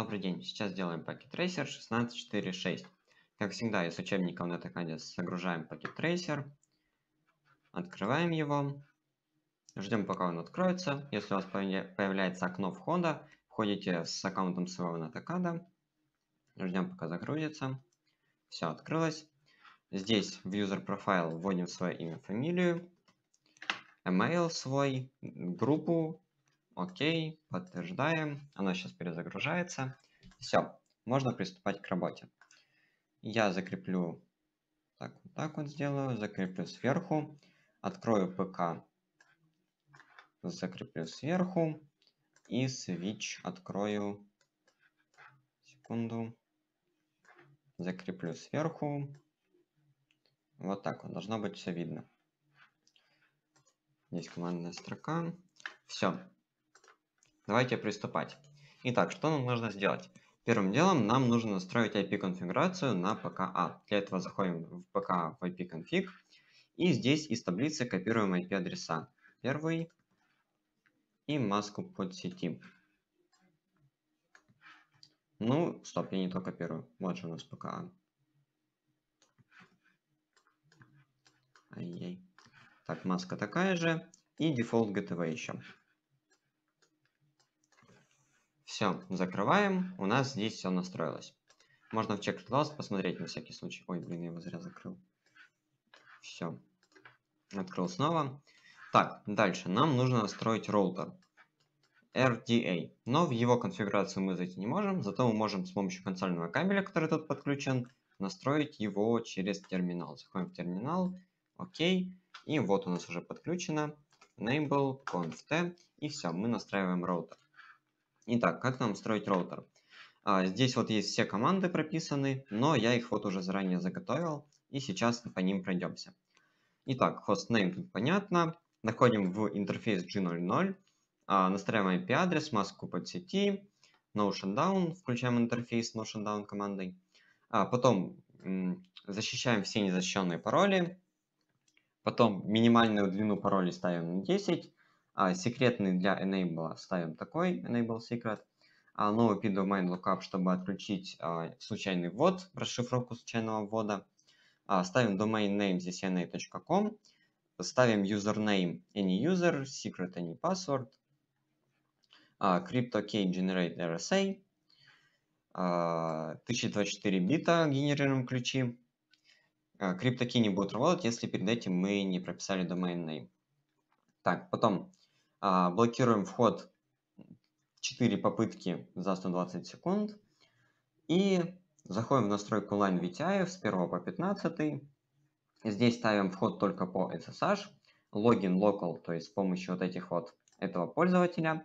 Добрый день, сейчас делаем пакет трейсер 16.4.6. Как всегда, из учебников на Натахаде загружаем пакет трейсер, открываем его, ждем пока он откроется. Если у вас появляется окно входа, входите с аккаунтом своего Натакада, ждем пока загрузится. Все открылось. Здесь в user profile вводим свое имя, фамилию, email свой, группу Окей, подтверждаем. Она сейчас перезагружается. Все, можно приступать к работе. Я закреплю, так вот так вот сделаю, закреплю сверху, открою ПК, закреплю сверху и switch открою, секунду, закреплю сверху. Вот так вот, должно быть все видно. Здесь командная строка. Все, Давайте приступать. Итак, что нам нужно сделать? Первым делом нам нужно настроить IP-конфигурацию на PKA. А. Для этого заходим в PK а в IP-конфиг. И здесь из таблицы копируем IP-адреса. Первый и маску под сети. Ну, стоп, я не то копирую. Вот же у нас ПКА. Ай-яй. Так, маска такая же. И дефолт GTV еще. Все, закрываем. У нас здесь все настроилось. Можно в чек класс посмотреть на всякий случай. Ой, блин, я его зря закрыл. Все. Открыл снова. Так, дальше. Нам нужно настроить роутер. RDA. Но в его конфигурацию мы зайти не можем, зато мы можем с помощью консольного кабеля, который тут подключен, настроить его через терминал. Заходим в терминал, окей, и вот у нас уже подключено, enable, conft, и все, мы настраиваем роутер. Итак, как нам строить роутер? А, здесь вот есть все команды прописаны, но я их вот уже заранее заготовил, и сейчас по ним пройдемся. Итак, hostname тут понятно. Находим в интерфейс G00, а, настраиваем IP-адрес, маску под сети, no shutdown, включаем интерфейс no shutdown командой. А, потом защищаем все незащищенные пароли, потом минимальную длину паролей ставим на 10, а, секретный для enable ставим такой enable secret. А новый pdomain lookup, чтобы отключить а, случайный ввод, расшифровку случайного ввода. А, ставим domain name здесь na.com. Ставим username any user, secret any password. А, crypto key generate RSA. 1024 бита генерируем ключи. Криптоки а, не будут работать, если перед этим мы не прописали domain name. Так, потом а, блокируем вход 4 попытки за 120 секунд. И заходим в настройку Line VTI с 1 по 15. Здесь ставим вход только по SSH, логин local, то есть с помощью вот этих вот этого пользователя,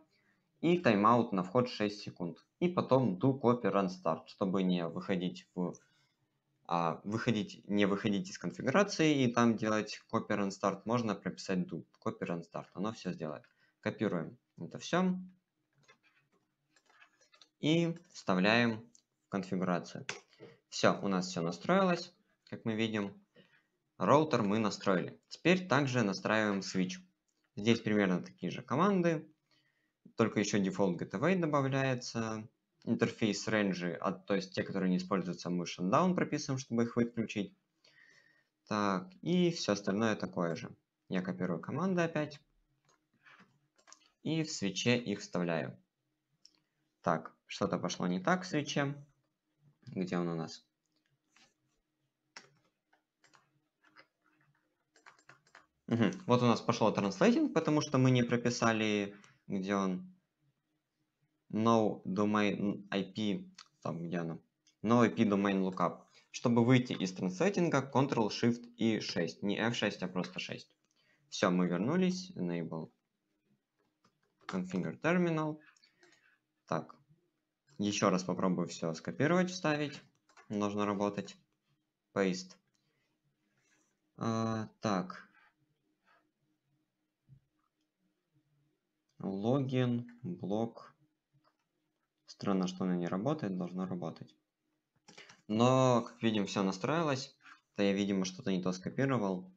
и тайм-аут на вход 6 секунд. И потом do copy run start, чтобы не выходить в а, выходить, не выходить из конфигурации и там делать copy run start, можно прописать do copy run start, оно все сделает. Копируем это все и вставляем в конфигурацию. Все, у нас все настроилось, как мы видим. Роутер мы настроили. Теперь также настраиваем switch. Здесь примерно такие же команды, только еще дефолт gateway добавляется, интерфейс рейнджи, а, то есть те, которые не используются, мы shutdown прописываем, чтобы их выключить. Так, и все остальное такое же. Я копирую команды опять и в свече их вставляю. Так, что-то пошло не так в свече. Где он у нас? Угу. Вот у нас пошло транслейтинг, потому что мы не прописали, где он, no domain IP, там где оно, no IP domain lookup. Чтобы выйти из транслейтинга, Ctrl, Shift и 6. Не F6, а просто 6. Все, мы вернулись, enable configure terminal. Так, еще раз попробую все скопировать, вставить. Нужно работать. Paste. А, так. Логин, блок. Странно, что она не работает, Должно работать. Но, как видим, все настроилось. Да я, видимо, что-то не то скопировал.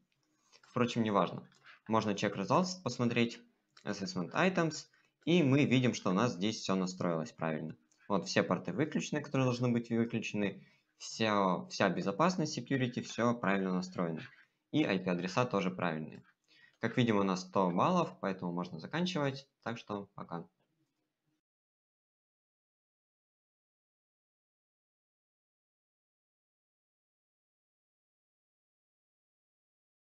Впрочем, неважно. Можно чек results посмотреть. Assessment Items, и мы видим, что у нас здесь все настроилось правильно. Вот все порты выключены, которые должны быть выключены, вся, вся безопасность, security, все правильно настроено. И IP-адреса тоже правильные. Как видим, у нас 100 баллов, поэтому можно заканчивать. Так что пока.